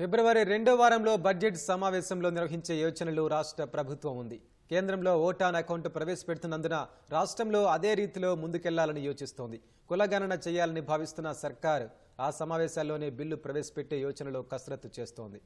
ఫిబ్రవరి రెండో వారంలో బడ్జెట్ సమావేశంలో నిర్వహించే యోచనలు రాష్ట్ర ప్రభుత్వం ఉంది కేంద్రంలో ఓటాన్ అకౌంట్ ప్రవేశపెడుతున్నందున రాష్ట్రంలో అదే రీతిలో ముందుకెళ్లాలని యోచిస్తోంది కులగణన చేయాలని భావిస్తున్న సర్కార్ ఆ సమావేశాల్లోనే బిల్లు ప్రవేశపెట్టే యోచనలో కసరత్తు చేస్తోంది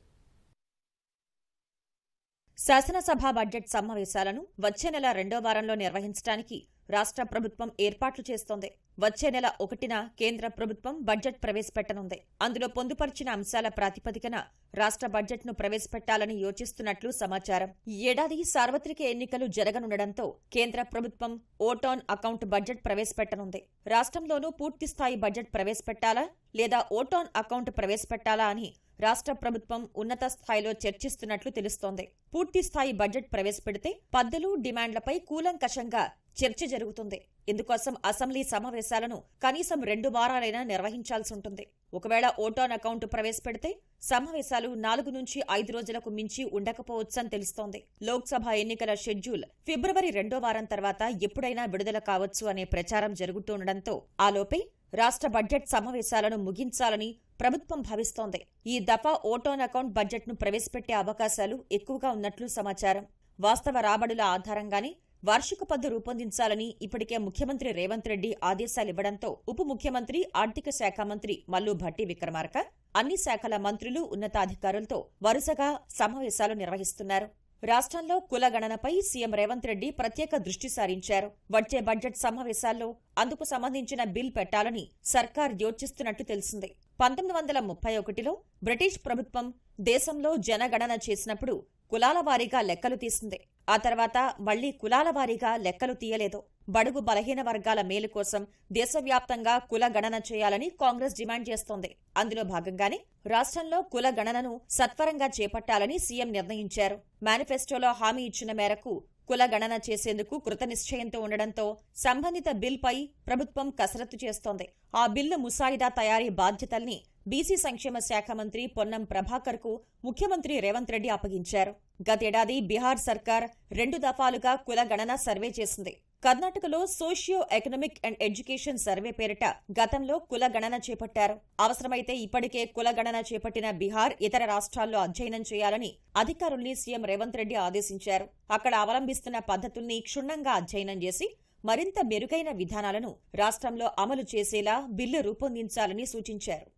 శాసనసభ బడ్జెట్ సమావేశాలను వచ్చే నెల రెండో వారంలో నిర్వహించడానికి రాష్ట్ర ప్రభుత్వం ఏర్పాట్లు చేస్తోంది వచ్చే నెల ఒకటిన కేంద్ర ప్రభుత్వం బడ్జెట్ ప్రవేశపెట్టనుంది అందులో పొందుపరిచిన అంశాల ప్రాతిపదికన రాష్ట్ర బడ్జెట్ను ప్రవేశపెట్టాలని యోచిస్తున్నట్లు సమాచారం ఈ ఏడాది సార్వత్రిక ఎన్నికలు జరగనుండడంతో కేంద్ర ప్రభుత్వం ఓటాన్ అకౌంట్ బడ్జెట్ ప్రవేశపెట్టనుంది రాష్ట్రంలోనూ పూర్తిస్థాయి బడ్జెట్ ప్రవేశపెట్టాలా లేదా ఓటాన్ అకౌంట్ ప్రవేశపెట్టాలా అని రాష్ట్ర ప్రభుత్వం ఉన్నత స్థాయిలో చర్చిస్తున్నట్లు తెలుస్తోంది పూర్తి స్థాయి బడ్జెట్ ప్రవేశపెడితే పద్దులు డిమాండ్లపై కూలంకషంగా చర్చ జరుగుతుంది ఇందుకోసం అసెంబ్లీ సమావేశాలను కనీసం రెండు వారాలైనా నిర్వహించాల్సి ఉంటుంది ఒకవేళ ఓటాన్ అకౌంట్ ప్రవేశపెడితే సమావేశాలు నాలుగు నుంచి ఐదు రోజులకు మించి ఉండకపోవచ్చని తెలుస్తోంది లోక్సభ ఎన్నికల షెడ్యూల్ ఫిబ్రవరి రెండో వారం తర్వాత ఎప్పుడైనా విడుదల కావచ్చు అనే ప్రచారం జరుగుతుండటంతో ఆలోపే రాష్ట్ర బడ్జెట్ సమావేశాలను ముగించాలని ప్రభుత్వం భావిస్తోంది ఈ దఫా ఓటోన్ అకౌంట్ బడ్జెట్ను ప్రవేశపెట్టే అవకాశాలు ఎక్కువగా ఉన్నట్లు సమాచారం వాస్తవ రాబడుల ఆధారంగానే వార్షిక పద్దు రూపొందించాలని ఇప్పటికే ముఖ్యమంత్రి రేవంత్ రెడ్డి ఆదేశాలివ్వడంతో ఉప ముఖ్యమంత్రి ఆర్థిక శాఖ మంత్రి మల్లు భట్టి విక్రమార్క అన్ని శాఖల మంత్రులు ఉన్నతాధికారులతో వరుసగా సమావేశాలు నిర్వహిస్తున్నారు రాష్ట్రంలో కులగణనపై సీఎం రేవంత్ రెడ్డి ప్రత్యేక దృష్టి సారించారు వచ్చే బడ్జెట్ సమావేశాల్లో అందుకు సంబంధించిన బిల్ పెట్టాలని సర్కార్ యోచిస్తున్నట్టు తెలిసింది పంతొమ్మిది వందల ముప్పై ఒకటిలో బ్రిటిష్ ప్రభుత్వం దేశంలో జనగణన చేసినప్పుడు కులాల వారీగా లెక్కలు తీసింది ఆ తర్వాత మళ్లీ కులాల వారీగా లెక్కలు తీయలేదు బడుగు బలహీన వర్గాల మేలు కోసం దేశవ్యాప్తంగా కుల గణన చేయాలని కాంగ్రెస్ డిమాండ్ చేస్తోంది అందులో భాగంగానే రాష్ట్రంలో కుల గణనను సత్వరంగా చేపట్టాలని సీఎం నిర్ణయించారు మేనిఫెస్టోలో హామీ ఇచ్చిన మేరకు కుల గణన చేసేందుకు కృతనిశ్చయంతో ఉండడంతో సంబంధిత బిల్పై ప్రభుత్వం కసరత్తు చేస్తోంది ఆ బిల్లు ముసాయిదా తయారీ బాధ్యతల్ని బీసీ సంక్షేమ శాఖ మంత్రి పొన్నం ప్రభాకర్ కు ముఖ్యమంత్రి రేవంత్ రెడ్డి అప్పగించారు గతేడాది బీహార్ సర్కార్ రెండు దఫాలుగా కుల గణన సర్వే చేసింది కర్ణాటకలో socio economic and education survey పేరిట గతంలో కుల గణన చేపట్టారు అవసరమైతే ఇప్పటికే కుల గణన చేపట్టిన బీహార్ ఇతర రాష్ట్రాల్లో అధ్యయనం చేయాలని అధికారుల్ని సీఎం రేవంత్ రెడ్డి ఆదేశించారు అక్కడ అవలంబిస్తున్న పద్ధతుల్ని క్షుణ్ణంగా అధ్యయనం చేసి మరింత మెరుగైన విధానాలను రాష్ట్రంలో అమలు చేసేలా బిల్లు రూపొందించాలని సూచించారు